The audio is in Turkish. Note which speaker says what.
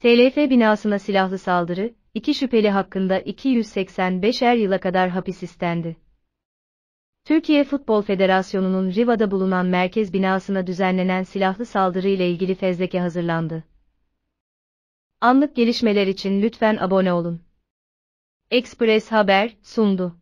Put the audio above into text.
Speaker 1: TLF binasına silahlı saldırı, iki şüpheli hakkında 285'er yıla kadar hapis istendi. Türkiye Futbol Federasyonu'nun Riva'da bulunan merkez binasına düzenlenen silahlı saldırı ile ilgili fezleke hazırlandı. Anlık gelişmeler için lütfen abone olun. Express Haber
Speaker 2: sundu.